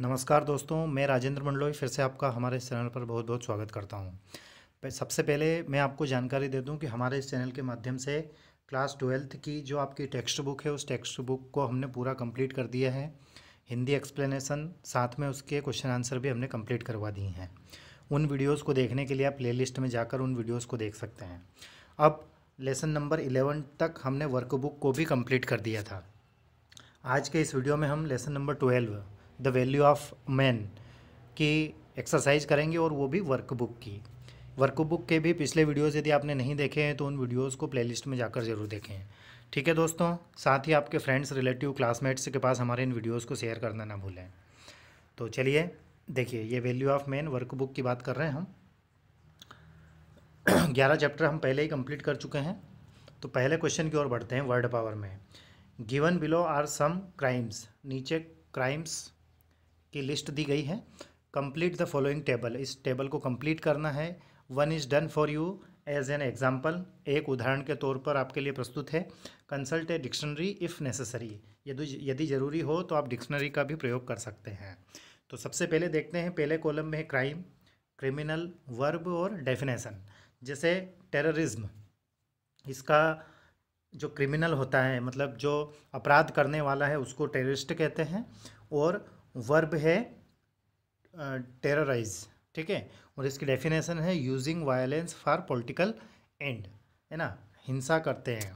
नमस्कार दोस्तों मैं राजेंद्र मंडलोई फिर से आपका हमारे इस चैनल पर बहुत बहुत स्वागत करता हूँ सबसे पहले मैं आपको जानकारी दे दूँ कि हमारे इस चैनल के माध्यम से क्लास ट्वेल्थ की जो आपकी टेक्स्ट बुक है उस टेक्स्ट बुक को हमने पूरा कंप्लीट कर दिया है हिंदी एक्सप्लेनेशन साथ में उसके क्वेश्चन आंसर भी हमने कम्प्लीट करवा दिए हैं उन वीडियोज़ को देखने के लिए आप प्ले में जाकर उन वीडियोज़ को देख सकते हैं अब लेसन नंबर इलेवन तक हमने वर्कबुक को भी कम्प्लीट कर दिया था आज के इस वीडियो में हम lesson number twelve the value of man की एक्सरसाइज करेंगे और वो भी वर्कबुक की वर्कबुक के भी पिछले वीडियोज़ यदि आपने नहीं देखे हैं तो उन वीडियोज़ को प्लेलिस्ट में जाकर ज़रूर देखें ठीक है दोस्तों साथ ही आपके फ्रेंड्स रिलेटिव क्लासमेट्स के पास हमारे इन वीडियोज़ को शेयर करना ना भूलें तो चलिए देखिए ये वैल्यू ऑफ मैन वर्कबुक की बात कर रहे हैं हम ग्यारह चैप्टर हम पहले ही कम्प्लीट कर चुके हैं तो पहले क्वेश्चन की ओर बढ़ते हैं वर्ड पावर में given below are some crimes नीचे क्राइम्स की लिस्ट दी गई है कंप्लीट द फॉलोइंग टेबल इस टेबल को कंप्लीट करना है one is done for you as an example एक उदाहरण के तौर पर आपके लिए प्रस्तुत है consult a dictionary if necessary यदि यदि ज़रूरी हो तो आप डिक्शनरी का भी प्रयोग कर सकते हैं तो सबसे पहले देखते हैं पहले कॉलम में क्राइम क्रिमिनल वर्ब और डेफिनेशन जैसे टेररिज्म इसका जो क्रिमिनल होता है मतलब जो अपराध करने वाला है उसको टेररिस्ट कहते हैं और वर्ब है टेरराइज ठीक है और इसकी डेफिनेशन है using violence for political end है ना हिंसा करते हैं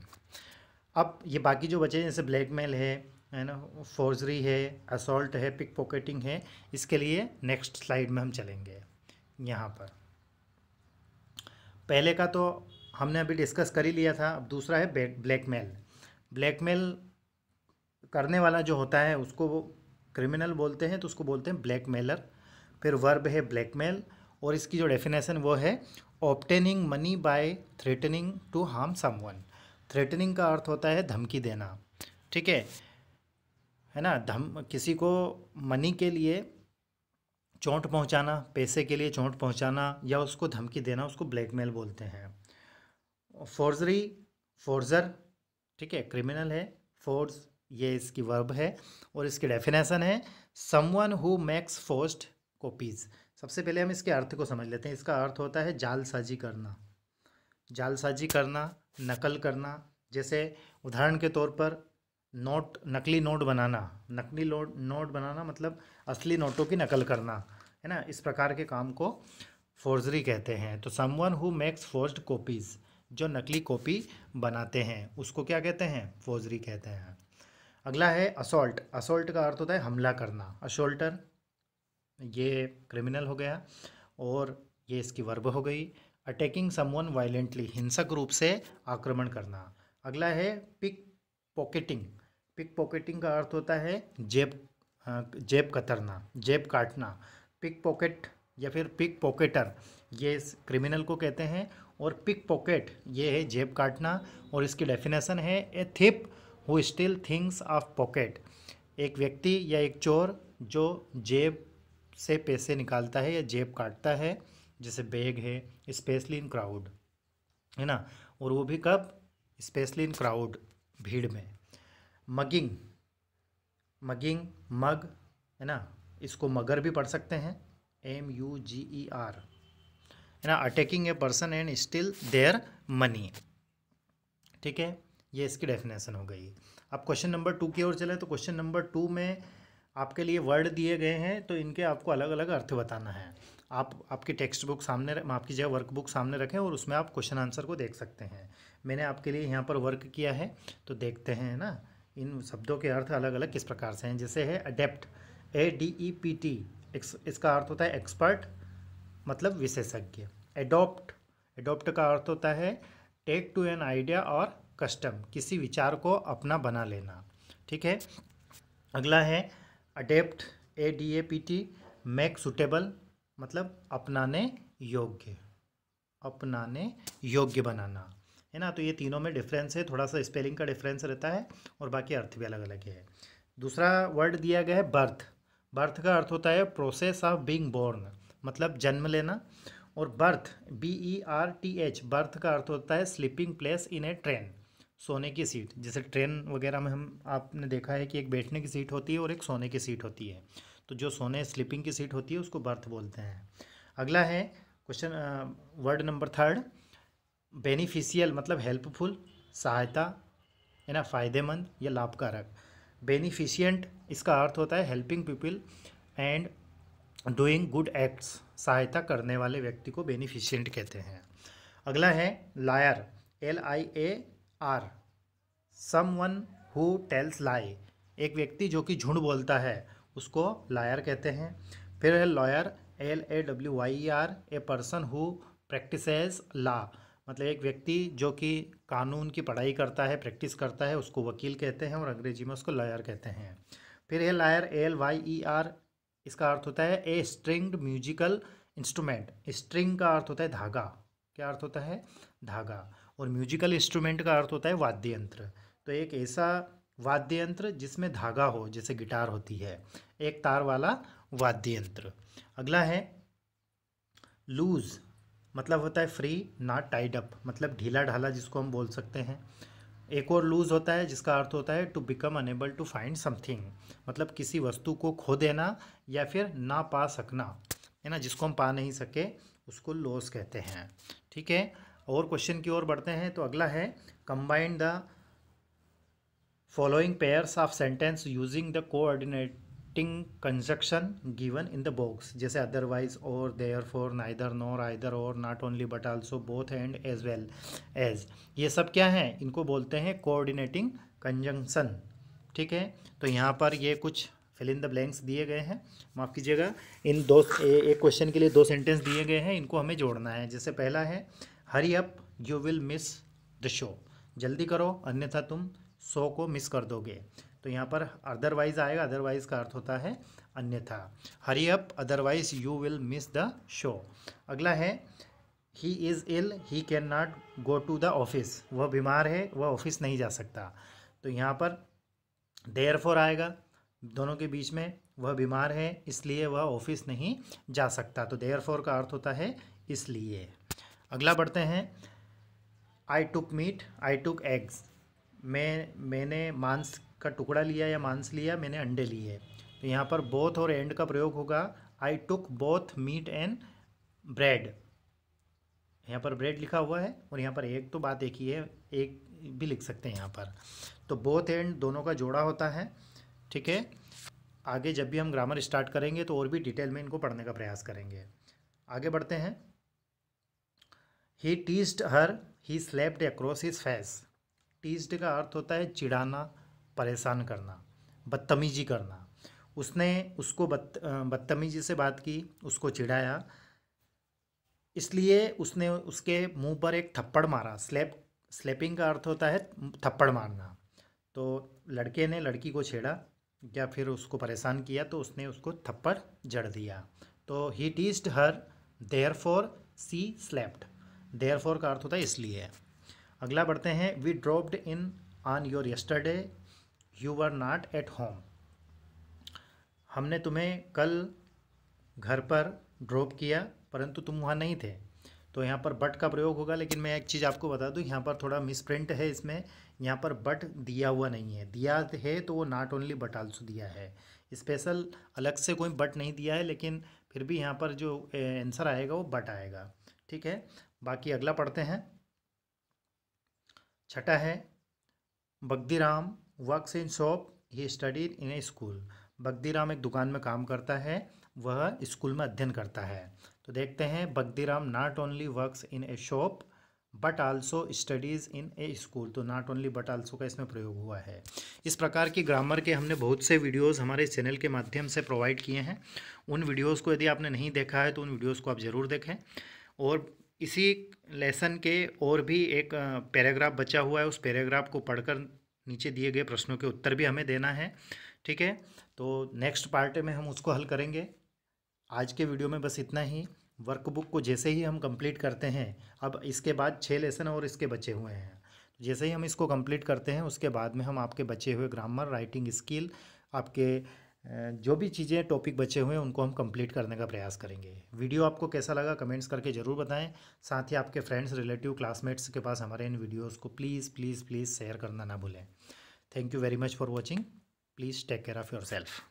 अब ये बाकी जो बचे जैसे ब्लैकमेल है है ना फोर्जरी है असोल्ट है पिक पॉकेटिंग है इसके लिए नेक्स्ट स्लाइड में हम चलेंगे यहाँ पर पहले का तो हमने अभी डिस्कस कर ही लिया था अब दूसरा है ब्लैकमेल ब्लैकमेल करने वाला जो होता है उसको वो क्रिमिनल बोलते हैं तो उसको बोलते हैं ब्लैक मेलर फिर वर्ब है ब्लैक मेल और इसकी जो डेफिनेशन वो है obtaining money by threatening to harm someone threatening का अर्थ होता है धमकी देना ठीक है है ना धम किसी को मनी के लिए चोट पहुंचाना पैसे के लिए चोट पहुंचाना या उसको धमकी देना उसको ब्लैकमेल बोलते हैं फोर्जरी फोर्जर ठीक है क्रिमिनल है फोर्ज ये इसकी वर्ब है और इसकी डेफिनेशन है समवन हु मेक्स फोस्ट कॉपीज़ सबसे पहले हम इसके अर्थ को समझ लेते हैं इसका अर्थ होता है जालसाजी करना जालसाजी करना नकल करना जैसे उदाहरण के तौर पर नोट नकली नोट बनाना नकली नोट नोट बनाना मतलब असली नोटों की नकल करना है ना इस प्रकार के काम को फोर्जरी कहते हैं तो समवन हु मेक्स फोस्ट कॉपीज़ जो नकली कॉपी बनाते हैं उसको क्या कहते हैं फोर्जरी कहते हैं अगला है असोल्ट असोल्ट का अर्थ होता है हमला करना असोल्टर ये क्रिमिनल हो गया और ये इसकी वर्ब हो गई अटैकिंग समवन वायलेंटली हिंसक रूप से आक्रमण करना अगला है पिक पॉकेटिंग पिक पॉकेटिंग का अर्थ होता है जेब जेब कतरना जेब काटना पिक पॉकेट या फिर पिक पॉकेटर ये इस क्रिमिनल को कहते हैं और पिक पॉकेट ये है जेब काटना और इसकी डेफिनेशन है a thief who steal things of pocket एक व्यक्ति या एक चोर जो जेब से पैसे निकालता है या जेब काटता है जैसे बैग है स्पेशली इन क्राउड है ना और वो भी कब स्पेशली इन क्राउड भीड़ में मगिंग मगिंग मग है ना इसको मगर भी पढ़ सकते हैं M U G E R है ना attacking a person and steal their money ठीक है ये इसकी डेफिनेशन हो गई अब क्वेश्चन नंबर टू की ओर चले तो क्वेश्चन नंबर टू में आपके लिए वर्ड दिए गए हैं तो इनके आपको अलग अलग अर्थ बताना है आप आपकी टेक्स्ट बुक सामने आपकी जगह वर्क बुक सामने रखें और उसमें आप क्वेश्चन आंसर को देख सकते हैं मैंने आपके लिए यहाँ पर वर्क किया है तो देखते हैं ना इन शब्दों के अर्थ अलग अलग किस प्रकार से हैं जैसे है adapt A D E P T इसका अर्थ होता है एक्सपर्ट मतलब विशेषज्ञ एडोप्ट एडोप्ट का अर्थ होता है टेक टू एन आइडिया और कस्टम किसी विचार को अपना बना लेना ठीक है अगला है adapt A D A P T make suitable मतलब अपनाने योग्य अपनाने योग्य बनाना है ना तो ये तीनों में डिफरेंस है थोड़ा सा स्पेलिंग का डिफरेंस रहता है और बाकी अर्थ भी अलग अलग है दूसरा वर्ड दिया गया है बर्थ बर्थ का अर्थ होता है प्रोसेस ऑफ बींग बोर्न मतलब जन्म लेना और berth B E R T H berth का अर्थ होता है sleeping place in a train सोने की सीट जैसे ट्रेन वगैरह में हम आपने देखा है कि एक बैठने की सीट होती है और एक सोने की सीट होती है तो जो सोने स्लीपिंग की सीट होती है उसको बर्थ बोलते हैं अगला है question word number third beneficial मतलब हेल्पफुल सहायता है ना फ़ायदेमंद या लाभकारक बेनिफिशियंट इसका अर्थ होता है helping people and doing good acts सहायता करने वाले व्यक्ति को बेनिफिशियंट कहते हैं अगला है lawyer L I A R someone who tells lie एक व्यक्ति जो कि झूठ बोलता है उसको लायर कहते हैं फिर है lawyer L A W Y R a person who practice law मतलब एक व्यक्ति जो कि कानून की पढ़ाई करता है प्रैक्टिस करता है उसको वकील कहते हैं और अंग्रेजी में उसको लॉयर कहते हैं फिर है lawyer L Y E R इसका अर्थ होता है a stringed musical instrument string का अर्थ होता है धागा क्या अर्थ होता है धागा और म्यूजिकल इंस्ट्रूमेंट का अर्थ होता है वाद्य यंत्र तो एक ऐसा वाद्य यंत्र जिसमें धागा हो जैसे गिटार होती है एक तार वाला वाद्य यंत्र अगला है लूज मतलब होता है फ्री नॉट टाइड अप मतलब ढीला ढाला जिसको हम बोल सकते हैं एक और लूज़ होता है जिसका अर्थ होता है to become enable to find something मतलब किसी वस्तु को खो देना या फिर ना पा सकना है ना जिसको हम पा नहीं सके उसको लॉस कहते हैं ठीक है और क्वेश्चन की ओर बढ़ते हैं तो अगला है combined the following pairs of sentence using the coordinating conjunction given in the box जैसे अदरवाइज और therefore neither nor either और not only but also both and as well as ये सब क्या हैं इनको बोलते हैं कोऑर्डिनेटिंग कंजंक्शन ठीक है तो यहाँ पर ये कुछ फिल इन द ब्लैंक्स दिए गए हैं माफ़ कीजिएगा इन दो ए, एक क्वेश्चन के लिए दो सेंटेंस दिए गए हैं इनको हमें जोड़ना है जैसे पहला है hurry up you will miss the show जल्दी करो अन्यथा तुम शो को मिस कर दोगे तो यहाँ पर अदरवाइज आएगा अदरवाइज का अर्थ होता है अन्यथा hurry up otherwise you will miss the show अगला है he is ill he can not go to the office वह बीमार है वह ऑफिस नहीं जा सकता तो यहाँ पर देयर फॉर आएगा दोनों के बीच में वह बीमार है इसलिए वह ऑफिस नहीं जा सकता तो देयर फॉर का अर्थ होता है इसलिए अगला बढ़ते हैं आई टुक मीट आई टुक एग्स मैं मैंने मांस का टुकड़ा लिया या मांस लिया मैंने अंडे लिए तो यहाँ पर बोथ और एंड का प्रयोग होगा I took both meat and bread यहाँ पर ब्रेड लिखा हुआ है और यहाँ पर एक तो बात एक ही है एक भी लिख सकते हैं यहाँ पर तो बोथ एंड दोनों का जोड़ा होता है ठीक है आगे जब भी हम ग्रामर स्टार्ट करेंगे तो और भी डिटेल में इनको पढ़ने का प्रयास करेंगे आगे बढ़ते हैं he teased her he slapped across his face teased का अर्थ होता है चिढ़ाना परेशान करना बदतमीजी करना उसने उसको बद बदतमीजी से बात की उसको चिढ़ाया इसलिए उसने उसके मुंह पर एक थप्पड़ मारा स्लैप स्लैपिंग का अर्थ होता है थप्पड़ मारना तो लड़के ने लड़की को छेड़ा या फिर उसको परेशान किया तो उसने उसको थप्पड़ जड़ दिया तो he teased her therefore she slapped therefore का अर्थ होता है इसलिए अगला बढ़ते हैं we dropped in on your yesterday you are not at home हमने तुम्हें कल घर पर ड्रॉप किया परंतु तुम वहाँ नहीं थे तो यहाँ पर बट का प्रयोग होगा लेकिन मैं एक चीज़ आपको बता दूँ यहाँ पर थोड़ा मिसप्रिंट है इसमें यहाँ पर बट दिया हुआ नहीं है दिया है तो वो नॉट ओनली बट आल्सो दिया है स्पेशल अलग से कोई बट नहीं दिया है लेकिन फिर भी यहाँ पर जो आंसर आएगा वो बट आएगा ठीक है बाकी अगला पढ़ते हैं छठा है Bagdiram work in shop he study in a school Bagdiram एक दुकान में काम करता है वह स्कूल में अध्ययन करता है तो देखते हैं Ram not only works in a shop but also studies in a school तो नॉट ओनली बट आल्सो का इसमें प्रयोग हुआ है इस प्रकार की ग्रामर के हमने बहुत से वीडियोस हमारे चैनल के माध्यम से प्रोवाइड किए हैं उन वीडियोस को यदि आपने नहीं देखा है तो उन वीडियोस को आप ज़रूर देखें और इसी लेसन के और भी एक पैराग्राफ बचा हुआ है उस पैराग्राफ को पढ़कर नीचे दिए गए प्रश्नों के उत्तर भी हमें देना है ठीक है तो नेक्स्ट पार्ट में हम उसको हल करेंगे आज के वीडियो में बस इतना ही वर्कबुक को जैसे ही हम कंप्लीट करते हैं अब इसके बाद छः लेसन और इसके बचे हुए हैं जैसे ही हम इसको कंप्लीट करते हैं उसके बाद में हम आपके बचे हुए ग्रामर राइटिंग स्किल आपके जो भी चीज़ें टॉपिक बचे हुए हैं उनको हम कंप्लीट करने का प्रयास करेंगे वीडियो आपको कैसा लगा कमेंट्स करके ज़रूर बताएं साथ ही आपके फ्रेंड्स रिलेटिव क्लासमेट्स के पास हमारे इन वीडियोज़ को प्लीज़ प्लीज़ प्लीज़ शेयर करना ना भूलें thank you very much for watching please take care of your self